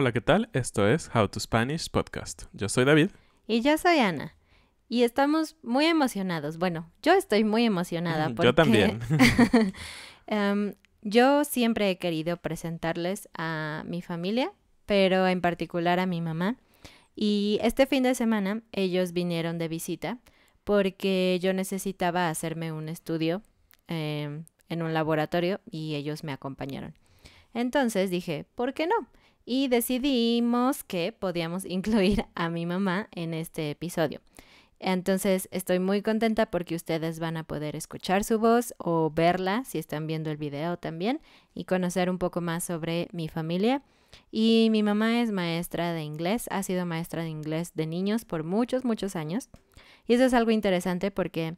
Hola, ¿qué tal? Esto es How to Spanish Podcast. Yo soy David. Y yo soy Ana. Y estamos muy emocionados. Bueno, yo estoy muy emocionada. Porque... Yo también. Em, yo siempre he querido presentarles a mi familia, pero en particular a mi mamá. Y este fin de semana ellos vinieron de visita porque yo necesitaba hacerme un estudio em, en un laboratorio y ellos me acompañaron. Entonces dije, ¿por qué no? y decidimos que podíamos incluir a mi mamá en este episodio. Entonces estoy muy contenta porque ustedes van a poder escuchar su voz o verla si están viendo el video también y conocer un poco más sobre mi familia. Y mi mamá es maestra de inglés, ha sido maestra de inglés de niños por muchos, muchos años. Y eso es algo interesante porque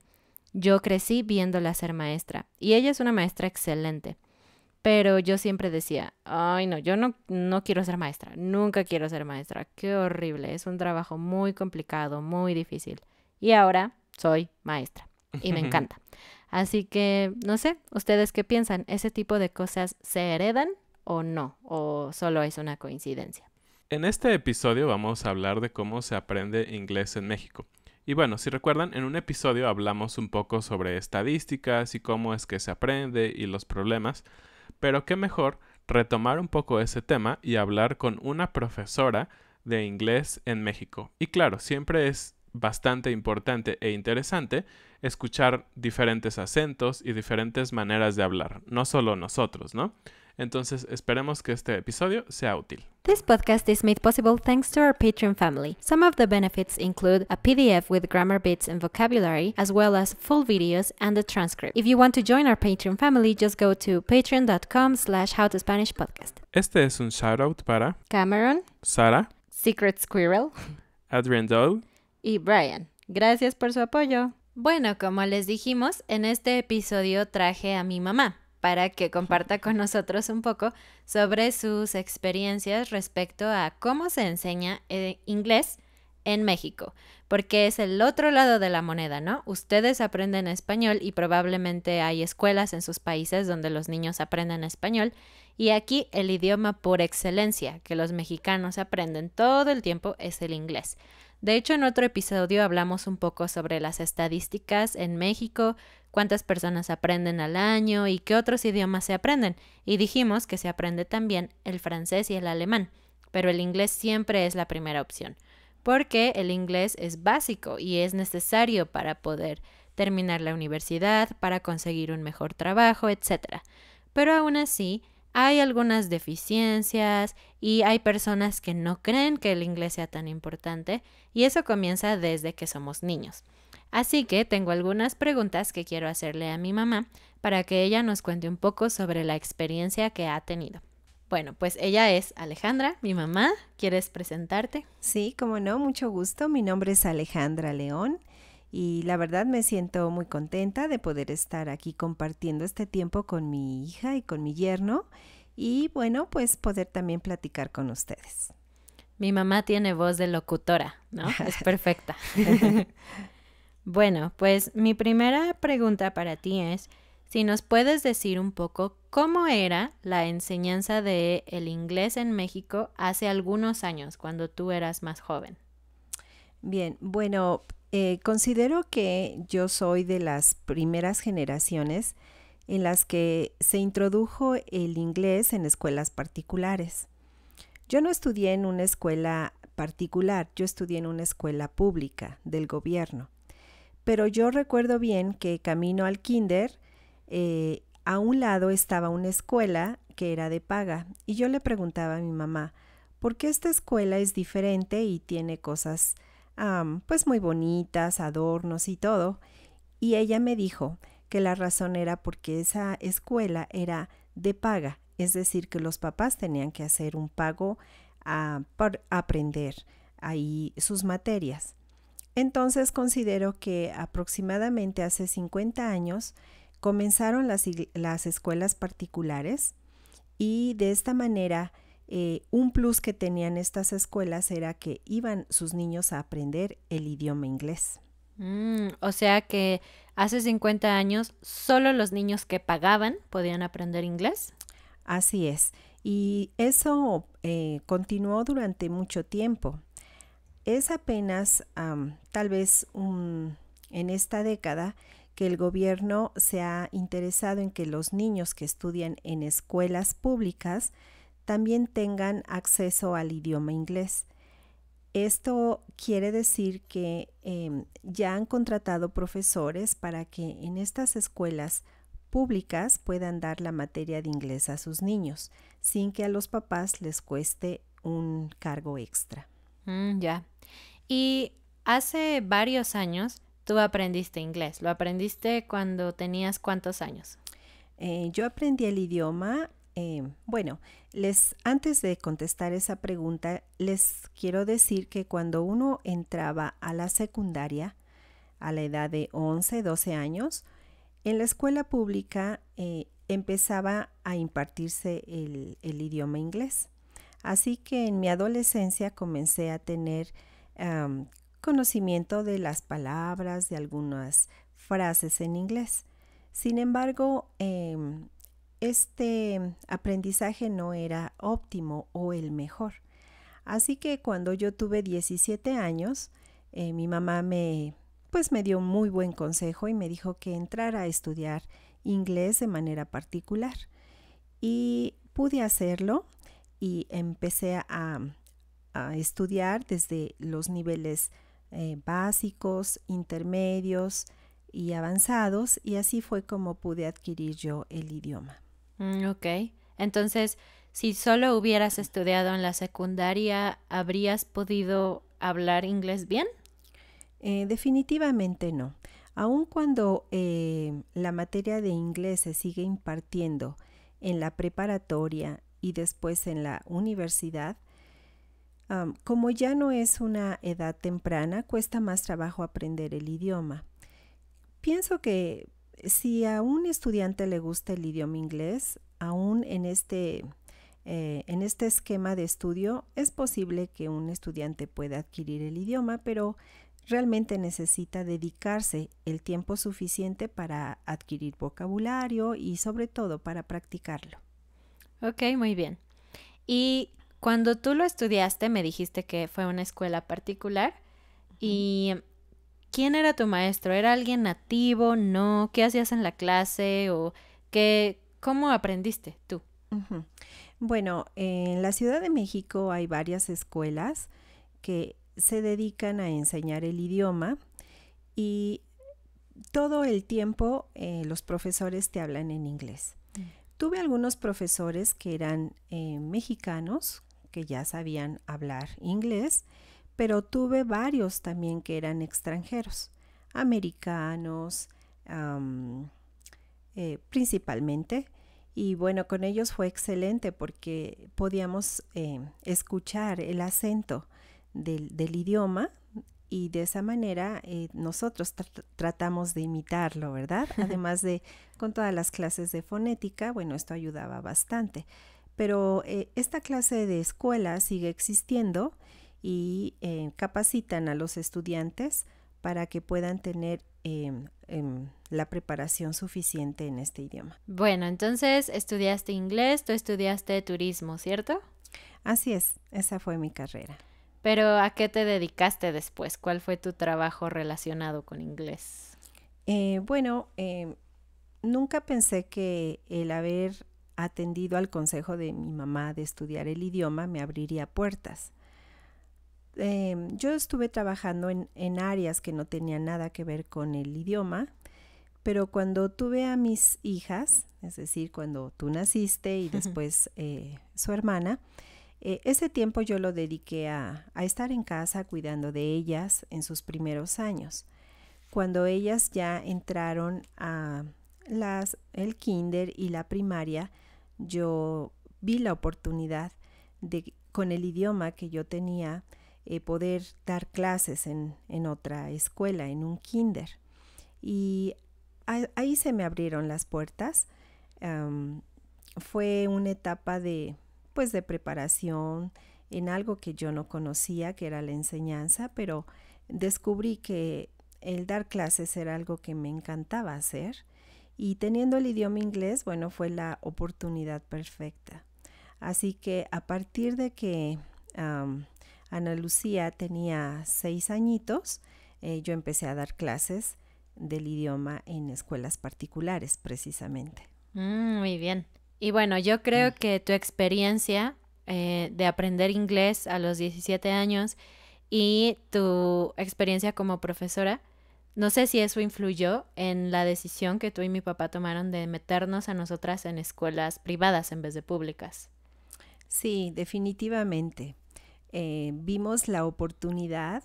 yo crecí viéndola ser maestra y ella es una maestra excelente. Pero yo siempre decía, ay no, yo no, quiero ser maestra, nunca quiero ser maestra, qué horrible, es un trabajo muy complicado, muy difícil. Y ahora soy maestra y me encanta. Así que, no sé, ¿ustedes qué piensan? ¿Ese tipo de cosas se heredan o no? ¿O solo es una coincidencia? En este episodio vamos a hablar de cómo se aprende inglés en México. Y bueno, si recuerdan, en un episodio hablamos un poco sobre estadísticas y cómo es que se aprende y los problemas pero qué mejor retomar un poco ese tema y hablar con una profesora de inglés en México. Y claro, siempre es bastante importante e interesante escuchar diferentes acentos y diferentes maneras de hablar, no solo nosotros, ¿no? Entonces esperemos que este episodio sea útil. This podcast is made possible thanks to our Patreon family. Some of the benefits include a PDF with grammar bits and vocabulary, as well as full videos and a transcript. If you want to join our Patreon family, just go to patreon.com slash howtospanishpodcast. Este es un shout out para Cameron, Sara, Secret Squirrel, Adrian Doe, y Brian. Gracias por su apoyo. Bueno, como les dijimos, en este episodio traje a mi mamá para que comparta con nosotros un poco sobre sus experiencias respecto a cómo se enseña eh, inglés en México, porque es el otro lado de la moneda, ¿no? Ustedes aprenden español y probablemente hay escuelas en sus países donde los niños aprenden español y aquí el idioma por excelencia que los mexicanos aprenden todo el tiempo es el inglés. De hecho, en otro episodio hablamos un poco sobre las estadísticas en México, cuántas personas aprenden al año y qué otros idiomas se aprenden, y dijimos que se aprende también el francés y el alemán, pero el inglés siempre es la primera opción, porque el inglés es básico y es necesario para poder terminar la universidad, para conseguir un mejor trabajo, etc. Pero aún así, hay algunas deficiencias y hay personas que no creen que el inglés sea tan importante y eso comienza desde que somos niños. Así que tengo algunas preguntas que quiero hacerle a mi mamá para que ella nos cuente un poco sobre la experiencia que ha tenido. Bueno, pues ella es Alejandra, mi mamá. ¿Quieres presentarte? Sí, como no, mucho gusto. Mi nombre es Alejandra León y la verdad me siento muy contenta de poder estar aquí compartiendo este tiempo con mi hija y con mi yerno y bueno, pues poder también platicar con ustedes. Mi mamá tiene voz de locutora, ¿no? Es perfecta. bueno, pues mi primera pregunta para ti es si nos puedes decir un poco cómo era la enseñanza de el inglés en México hace algunos años cuando tú eras más joven. Bien, bueno, eh, considero que yo soy de las primeras generaciones en las que se introdujo el inglés en escuelas particulares. Yo no estudié en una escuela particular, yo estudié en una escuela pública del gobierno. Pero yo recuerdo bien que camino al kinder, eh, a un lado estaba una escuela que era de paga y yo le preguntaba a mi mamá, ¿por qué esta escuela es diferente y tiene cosas pues muy bonitas, adornos y todo. Y ella me dijo que la razón era porque esa escuela era de paga, es decir, que los papás tenían que hacer un pago para ah, por aprender ahí sus materias. Entonces considero que aproximadamente hace 50 años comenzaron las, las escuelas particulares y de esta manera eh, un plus que tenían estas escuelas era que iban sus niños a aprender el idioma inglés. Mm, o sea que hace 50 años solo los niños que pagaban podían aprender inglés. Así es. Y eso eh, continuó durante mucho tiempo. Es apenas tal vez en esta década que el gobierno se ha interesado en que los niños que estudian en escuelas públicas también tengan acceso al idioma inglés. Esto quiere decir que em, ya han contratado profesores para que en estas escuelas públicas puedan dar la materia de inglés a sus niños, sin que a los papás les cueste un cargo extra. Mm, ya. Y hace varios años tú aprendiste inglés. ¿Lo aprendiste cuando tenías cuántos años? Eh, yo aprendí el idioma Em, bueno, les, antes de contestar esa pregunta, les quiero decir que cuando uno entraba a la secundaria, a la edad de 11, 12 años, en la escuela pública eh, empezaba a impartirse el, idioma inglés. Así que en mi adolescencia comencé a tener conocimiento de las palabras, de algunas frases en inglés. Sin embargo, em, este aprendizaje no era óptimo o el mejor. Así que cuando yo tuve 17 años, eh, mi mamá me, pues me dio muy buen consejo y me dijo que entrara a estudiar inglés de manera particular. Y pude hacerlo y empecé a, estudiar desde los niveles eh, básicos, intermedios y avanzados y así fue como pude adquirir yo el idioma. Mm, ok. Entonces, si solo hubieras estudiado en la secundaria, ¿habrías podido hablar inglés bien? Eh, definitivamente no. Aun cuando eh, la materia de inglés se sigue impartiendo en la preparatoria y después en la universidad, como ya no es una edad temprana, cuesta más trabajo aprender el idioma. Pienso que si a un estudiante le gusta el idioma inglés, aún en este, eh, en este esquema de estudio es posible que un estudiante pueda adquirir el idioma, pero realmente necesita dedicarse el tiempo suficiente para adquirir vocabulario y sobre todo para practicarlo. Ok, muy bien. Y cuando tú lo estudiaste, me dijiste que fue una escuela particular y ¿Quién era tu maestro? ¿Era alguien nativo? ¿No? ¿Qué hacías en la clase? ¿O qué, cómo aprendiste tú? Bueno, en la Ciudad de México hay varias escuelas que se dedican a enseñar el idioma y todo el tiempo eh, los profesores te hablan en inglés. Mm. Tuve algunos profesores que eran eh, mexicanos, que ya sabían hablar inglés, pero tuve varios también que eran extranjeros, americanos, eh, principalmente. Y bueno, con ellos fue excelente porque podíamos eh, escuchar el acento del, idioma y de esa manera eh, nosotros tratamos de imitarlo, ¿verdad? Además de con todas las clases de fonética, bueno, esto ayudaba bastante. Pero esta clase de escuela sigue existiendo y eh, capacitan a los estudiantes para que puedan tener em, em, la preparación suficiente en este idioma. Bueno, entonces estudiaste inglés, tú estudiaste turismo, ¿cierto? Así es, esa fue mi carrera. Pero ¿a qué te dedicaste después? ¿Cuál fue tu trabajo relacionado con inglés? Eh, bueno, em, nunca pensé que el haber atendido al consejo de mi mamá de estudiar el idioma me abriría puertas. Em, yo estuve trabajando en, áreas que no tenían nada que ver con el idioma, pero cuando tuve a mis hijas, es decir, cuando tú naciste y después eh, su hermana, eh, ese tiempo yo lo dediqué a, estar en casa cuidando de ellas en sus primeros años. Cuando ellas ya entraron a las, el kinder y la primaria, yo vi la oportunidad de, con el idioma que yo tenía, eh, poder dar clases en, otra escuela, en un kinder. Y ahí se me abrieron las puertas. fue una etapa de, pues, de preparación en algo que yo no conocía, que era la enseñanza, pero descubrí que el dar clases era algo que me encantaba hacer. Y teniendo el idioma inglés, bueno, fue la oportunidad perfecta. Así que a partir de que Ana Lucía tenía seis añitos, eh, yo empecé a dar clases del idioma en escuelas particulares, precisamente. Mm, muy bien. Y bueno, yo creo mm. que tu experiencia eh, de aprender inglés a los 17 años y tu experiencia como profesora, no sé si eso influyó en la decisión que tú y mi papá tomaron de meternos a nosotras en escuelas privadas en vez de públicas. Sí, definitivamente. Eh, vimos la oportunidad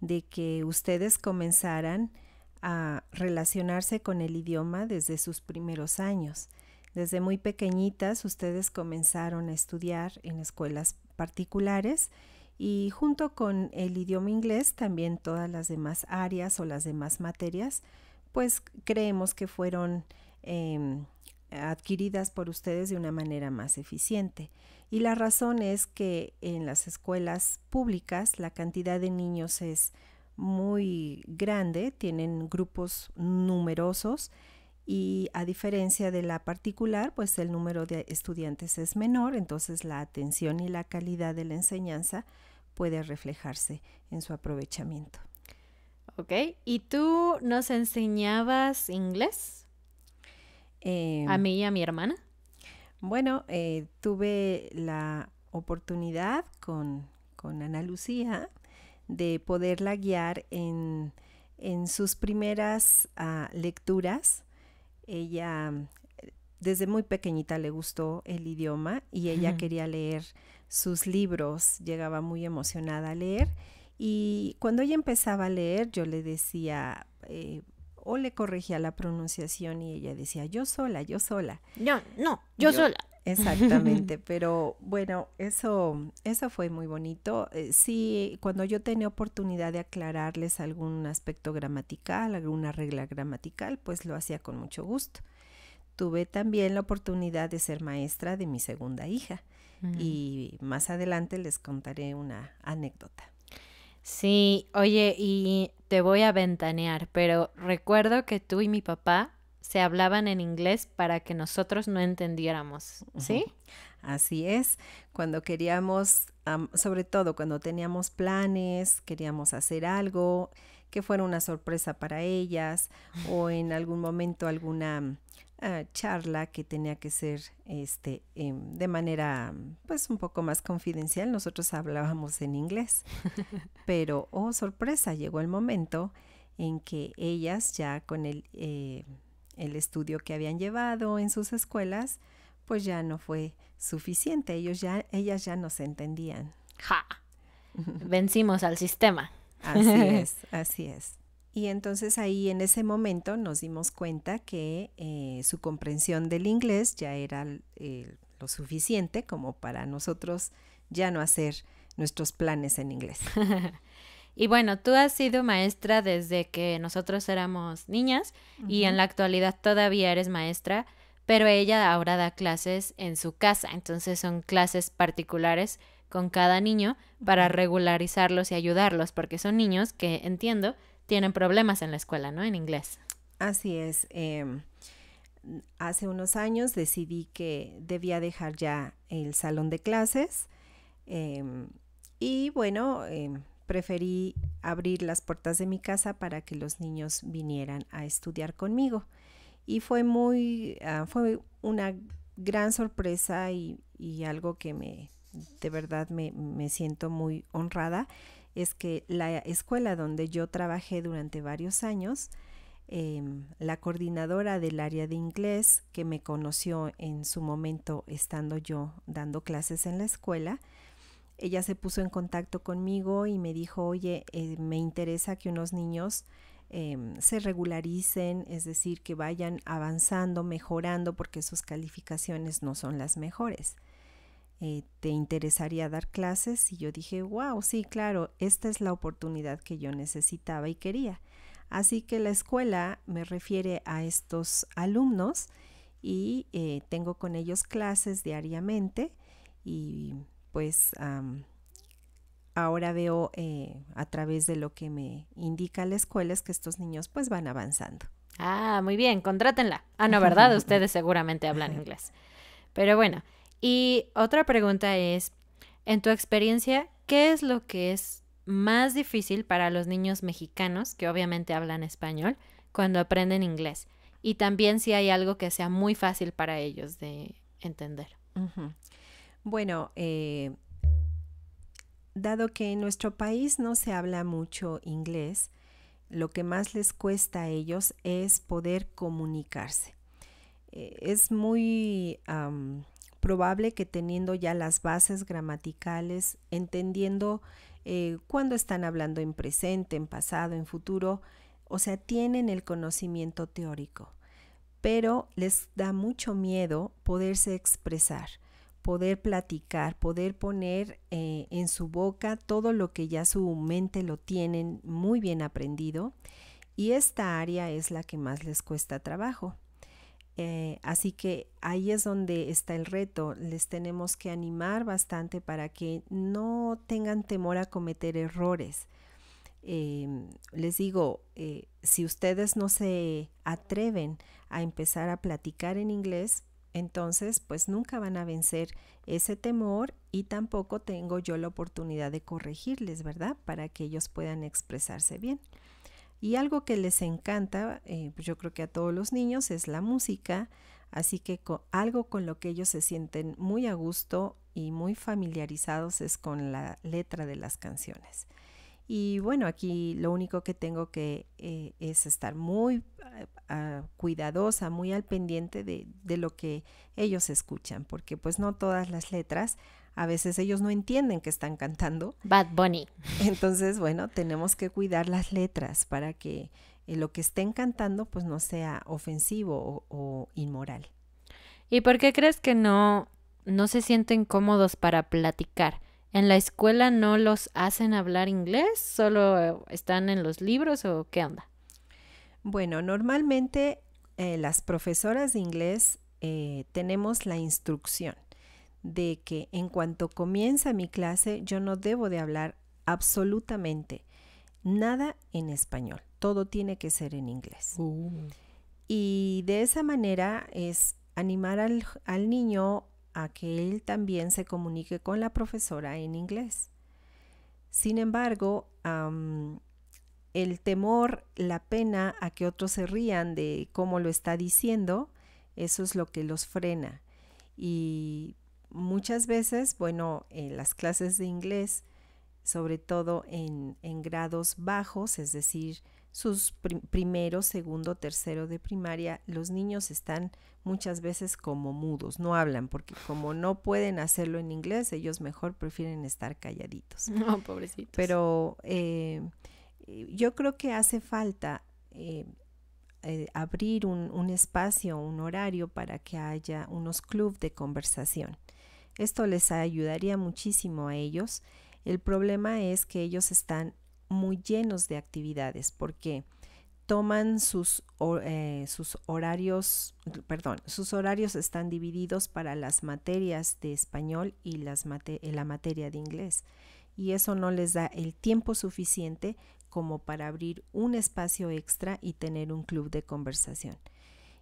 de que ustedes comenzaran a relacionarse con el idioma desde sus primeros años. Desde muy pequeñitas ustedes comenzaron a estudiar en escuelas particulares y junto con el idioma inglés también todas las demás áreas o las demás materias, pues creemos que fueron em, adquiridas por ustedes de una manera más eficiente. Y la razón es que en las escuelas públicas la cantidad de niños es muy grande, tienen grupos numerosos y a diferencia de la particular, pues el número de estudiantes es menor, entonces la atención y la calidad de la enseñanza puede reflejarse en su aprovechamiento. Ok, ¿y tú nos enseñabas inglés? ¿A em, mí y a mi hermana? Bueno, eh, tuve la oportunidad con, Ana Lucía de poderla guiar en, sus primeras ah, lecturas. Ella desde muy pequeñita le gustó el idioma y ella quería leer sus libros, llegaba muy emocionada a leer. Y cuando ella empezaba a leer, yo le decía, eh, o le corregía la pronunciación y ella decía, yo sola, yo sola. yo, no, yo, sola. Exactamente, pero bueno, eso, eso fue muy bonito. Eh, sí, cuando yo tenía oportunidad de aclararles algún aspecto gramatical, alguna regla gramatical, pues lo hacía con mucho gusto. Tuve también la oportunidad de ser maestra de mi segunda hija mm. y más adelante les contaré una anécdota. Sí, oye, y te voy a ventanear, pero recuerdo que tú y mi papá se hablaban en inglés para que nosotros no entendiéramos, ¿sí? Así es, cuando queríamos, sobre todo cuando teníamos planes, queríamos hacer algo que fuera una sorpresa para ellas o en algún momento alguna Ah, charla que tenía que ser este, em, de manera pues un poco más confidencial. Nosotros hablábamos en inglés, pero oh sorpresa, llegó el momento en que ellas ya con el, eh, el estudio que habían llevado en sus escuelas, pues ya no fue suficiente. Ellos ya, ellas ya no se entendían. ¡Ja! Vencimos al sistema. Así es, así es. Y entonces ahí en ese momento nos dimos cuenta que eh, su comprensión del inglés ya era eh, lo suficiente como para nosotros ya no hacer nuestros planes en inglés. y bueno, tú has sido maestra desde que nosotros éramos niñas y en la actualidad todavía eres maestra, pero ella ahora da clases en su casa, entonces son clases particulares con cada niño para regularizarlos y ayudarlos, porque son niños que, entiendo, tienen problemas en la escuela, ¿no? En inglés. Así es. Em, hace unos años decidí que debía dejar ya el salón de clases em, y bueno, em, preferí abrir las puertas de mi casa para que los niños vinieran a estudiar conmigo. Y fue muy, ah, fue una gran sorpresa y, algo que me, de verdad me, me siento muy honrada es que la escuela donde yo trabajé durante varios años, em, la coordinadora del área de inglés que me conoció en su momento estando yo dando clases en la escuela, ella se puso en contacto conmigo y me dijo, oye, eh, me interesa que unos niños em, se regularicen, es decir, que vayan avanzando, mejorando, porque sus calificaciones no son las mejores. Eh, ¿te interesaría dar clases? Y yo dije, wow, sí, claro, esta es la oportunidad que yo necesitaba y quería. Así que la escuela me refiere a estos alumnos y eh, tengo con ellos clases diariamente y pues ahora veo eh, a través de lo que me indica la escuela es que estos niños pues van avanzando. Ah, muy bien, contrátenla. Ah, no, ¿verdad? Ustedes seguramente hablan inglés. Pero bueno, y otra pregunta es, en tu experiencia, ¿qué es lo que es más difícil para los niños mexicanos, que obviamente hablan español, cuando aprenden inglés? Y también si hay algo que sea muy fácil para ellos de entender. Bueno, eh, dado que en nuestro país no se habla mucho inglés, lo que más les cuesta a ellos es poder comunicarse. Eh, es muy probable que teniendo ya las bases gramaticales, entendiendo eh, cuándo están hablando en presente, en pasado, en futuro, o sea, tienen el conocimiento teórico, pero les da mucho miedo poderse expresar, poder platicar, poder poner eh, en su boca todo lo que ya su mente lo tienen muy bien aprendido y esta área es la que más les cuesta trabajo. Eh, así que ahí es donde está el reto. Les tenemos que animar bastante para que no tengan temor a cometer errores. Em, les digo, eh, si ustedes no se atreven a empezar a platicar en inglés, entonces pues nunca van a vencer ese temor y tampoco tengo yo la oportunidad de corregirles, ¿verdad? Para que ellos puedan expresarse bien. Y algo que les encanta, eh, pues yo creo que a todos los niños, es la música, así que algo con lo que ellos se sienten muy a gusto y muy familiarizados es con la letra de las canciones. Y bueno, aquí lo único que tengo que eh, es estar muy ah, cuidadosa, muy al pendiente de, de, lo que ellos escuchan, porque pues no todas las letras a veces ellos no entienden que están cantando. Bad Bunny. Entonces, bueno, tenemos que cuidar las letras para que eh, lo que estén cantando pues no sea ofensivo o, inmoral. ¿Y por qué crees que no, no se sienten cómodos para platicar? ¿En la escuela no los hacen hablar inglés? ¿Solo eh, están en los libros o qué onda? Bueno, normalmente eh, las profesoras de inglés tenemos la instrucción de que en cuanto comienza mi clase yo no debo de hablar absolutamente nada en español. Todo tiene que ser en inglés. Uh. Y de esa manera es animar al, niño a que él también se comunique con la profesora en inglés. Sin embargo, el temor, la pena a que otros se rían de cómo lo está diciendo, eso es lo que los frena. Y Muchas veces, bueno, en las clases de inglés, sobre todo en, grados bajos, es decir, sus primeros, primero, segundo, tercero de primaria, los niños están muchas veces como mudos, no hablan, porque como no pueden hacerlo en inglés, ellos mejor prefieren estar calladitos. No, pobrecitos. Pero eh, yo creo que hace falta eh, eh, abrir un, un, espacio, un horario para que haya unos clubes de conversación. Esto les ayudaría muchísimo a ellos. El problema es que ellos están muy llenos de actividades porque toman sus, eh, horarios, perdón, sus horarios están divididos para las materias de español y eh, la materia de inglés. Y eso no les da el tiempo suficiente como para abrir un espacio extra y tener un club de conversación.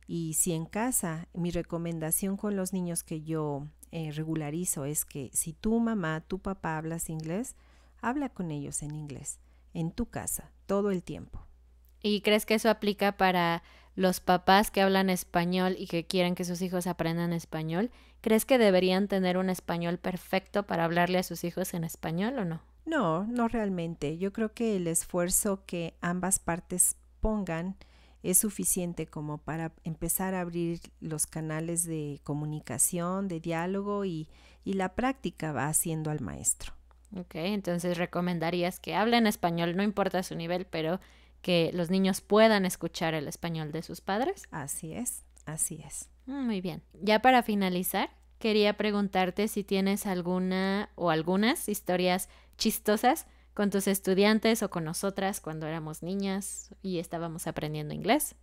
Y si en casa, mi recomendación con los niños que yo eh, regularizo es que si tu mamá, tu papá hablas inglés, habla con ellos en inglés, en tu casa, todo el tiempo. ¿Y crees que eso aplica para los papás que hablan español y que quieren que sus hijos aprendan español? ¿Crees que deberían tener un español perfecto para hablarle a sus hijos en español o no? No, no realmente. Yo creo que el esfuerzo que ambas partes pongan es suficiente como para empezar a abrir los canales de comunicación, de diálogo y, la práctica va haciendo al maestro. Ok, entonces recomendarías que hablen español, no importa su nivel, pero que los niños puedan escuchar el español de sus padres. Así es, así es. Mm, muy bien. Ya para finalizar, quería preguntarte si tienes alguna o algunas historias chistosas con tus estudiantes o con nosotras cuando éramos niñas y estábamos aprendiendo inglés?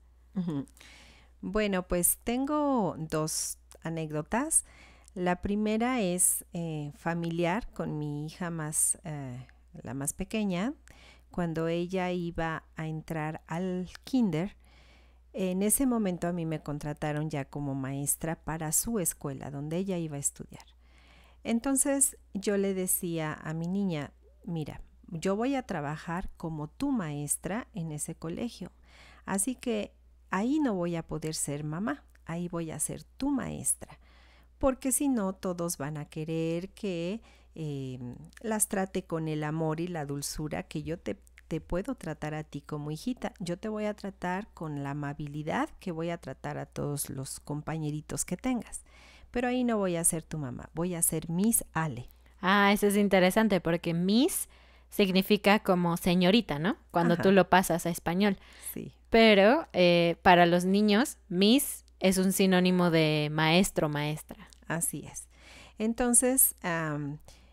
Bueno, pues tengo dos anécdotas. La primera es eh, familiar con mi hija más, eh, la más pequeña, cuando ella iba a entrar al kinder. En ese momento a mí me contrataron ya como maestra para su escuela, donde ella iba a estudiar. Entonces yo le decía a mi niña, mira, yo voy a trabajar como tu maestra en ese colegio. Así que ahí no voy a poder ser mamá, ahí voy a ser tu maestra. Porque si no, todos van a querer que eh, las trate con el amor y la dulzura que yo te, puedo tratar a ti como hijita. Yo te voy a tratar con la amabilidad que voy a tratar a todos los compañeritos que tengas. Pero ahí no voy a ser tu mamá, voy a ser Miss Ale. Ah, eso es interesante porque Miss significa como señorita, ¿no? Cuando tú lo pasas a español. Sí. Pero eh, para los niños, Miss es un sinónimo de maestro, maestra. Así es. Entonces,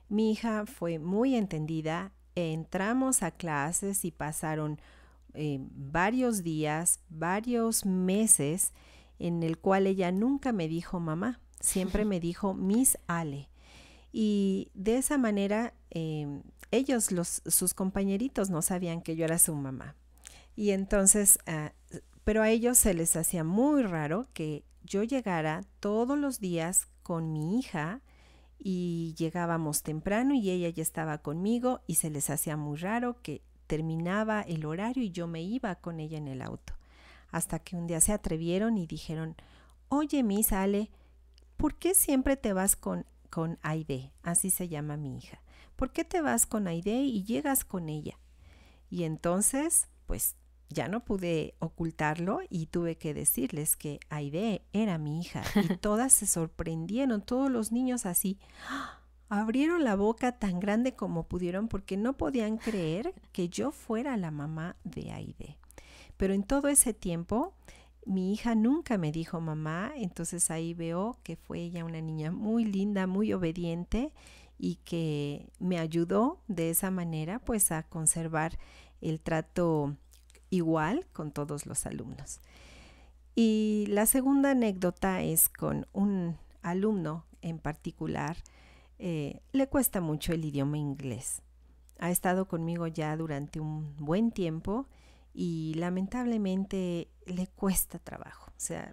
mi hija fue muy entendida. Entramos a clases y pasaron eh, varios días, varios meses, en el cual ella nunca me dijo mamá, siempre me dijo Miss Ale. Y de esa manera em, ellos, los, sus compañeritos, no sabían que yo era su mamá. Y entonces, ah, pero a ellos se les hacía muy raro que yo llegara todos los días con mi hija y llegábamos temprano y ella ya estaba conmigo y se les hacía muy raro que terminaba el horario y yo me iba con ella en el auto. Hasta que un día se atrevieron y dijeron, oye, Miss Ale, ¿por qué siempre te vas con con Aide, así se llama mi hija. ¿Por qué te vas con Aide y llegas con ella? Y entonces, pues ya no pude ocultarlo y tuve que decirles que Aide era mi hija y todas se sorprendieron, todos los niños así. ¡Ah! Abrieron la boca tan grande como pudieron porque no podían creer que yo fuera la mamá de Aide. Pero en todo ese tiempo mi hija nunca me dijo mamá, entonces ahí veo que fue ella una niña muy linda, muy obediente y que me ayudó de esa manera pues a conservar el trato igual con todos los alumnos. Y la segunda anécdota es con un alumno en particular, eh, le cuesta mucho el idioma inglés. Ha estado conmigo ya durante un buen tiempo y lamentablemente le cuesta trabajo, o sea,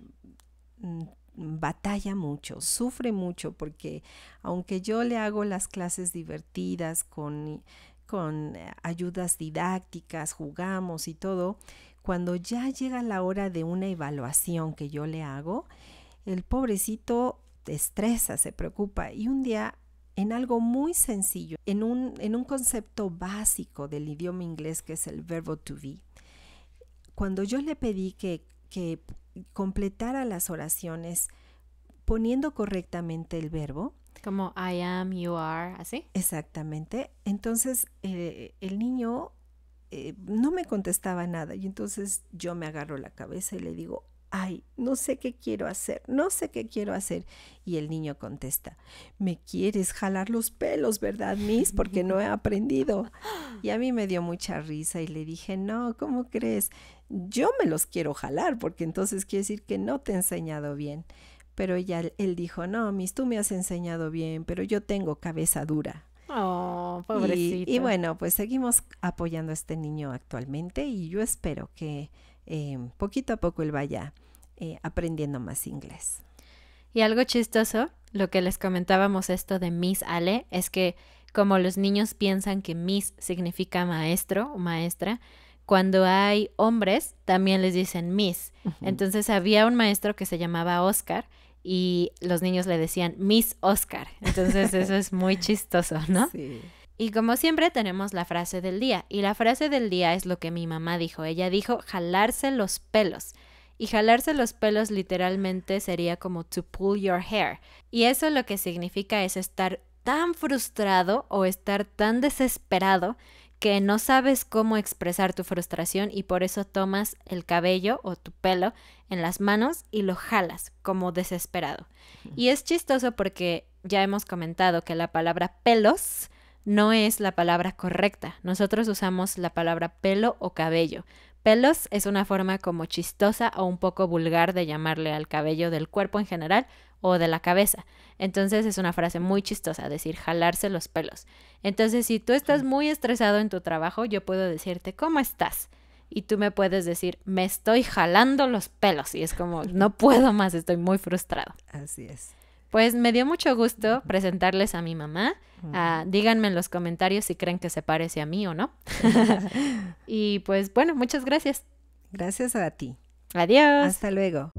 mm, batalla mucho, sufre mucho porque aunque yo le hago las clases divertidas con, con ayudas didácticas, jugamos y todo, cuando ya llega la hora de una evaluación que yo le hago, el pobrecito estresa, se preocupa y un día en algo muy sencillo, en un, en un concepto básico del idioma inglés que es el verbo to be, cuando yo le pedí que, completara las oraciones poniendo correctamente el verbo, como I am, you are, así. Exactamente. Entonces eh, el niño eh, no me contestaba nada y entonces yo me agarro la cabeza y le digo, ay, no sé qué quiero hacer, no sé qué quiero hacer. Y el niño contesta, me quieres jalar los pelos, ¿verdad, Miss? Porque no he aprendido. Y a mí me dio mucha risa y le dije, no, ¿cómo crees? Yo me los quiero jalar porque entonces quiere decir que no te he enseñado bien. Pero ya él dijo, no, Miss, tú me has enseñado bien, pero yo tengo cabeza dura. Oh, pobrecito. y bueno, pues seguimos apoyando a este niño actualmente y yo espero que eh, poquito a poco él vaya eh, aprendiendo más inglés. Y algo chistoso, lo que les comentábamos esto de Miss Ale, es que como los niños piensan que Miss significa maestro o maestra, cuando hay hombres también les dicen Miss. Entonces había un maestro que se llamaba Oscar y los niños le decían Miss Oscar. Entonces eso es muy chistoso, ¿no? Y como siempre tenemos la frase del día, y la frase del día es lo que mi mamá dijo. Ella dijo jalarse los pelos. Y jalarse los pelos literalmente sería como to pull your hair. Y eso lo que significa es estar tan frustrado o estar tan desesperado que no sabes cómo expresar tu frustración y por eso tomas el cabello o tu pelo en las manos y lo jalas como desesperado. Y es chistoso porque ya hemos comentado que la palabra pelos no es la palabra correcta. Nosotros usamos la palabra pelo o cabello. Pelos es una forma como chistosa o un poco vulgar de llamarle al cabello del cuerpo en general o de la cabeza. Entonces es una frase muy chistosa, decir jalarse los pelos. Entonces si tú estás muy estresado en tu trabajo, yo puedo decirte, ¿cómo estás? Y tú me puedes decir, me estoy jalando los pelos. Y es como, no puedo más, estoy muy frustrado. Así es. Pues me dio mucho gusto presentarles a mi mamá. Ah, díganme en los comentarios si creen que se parece a mí o no. y pues bueno, muchas gracias. Gracias a ti. Adiós. Hasta luego.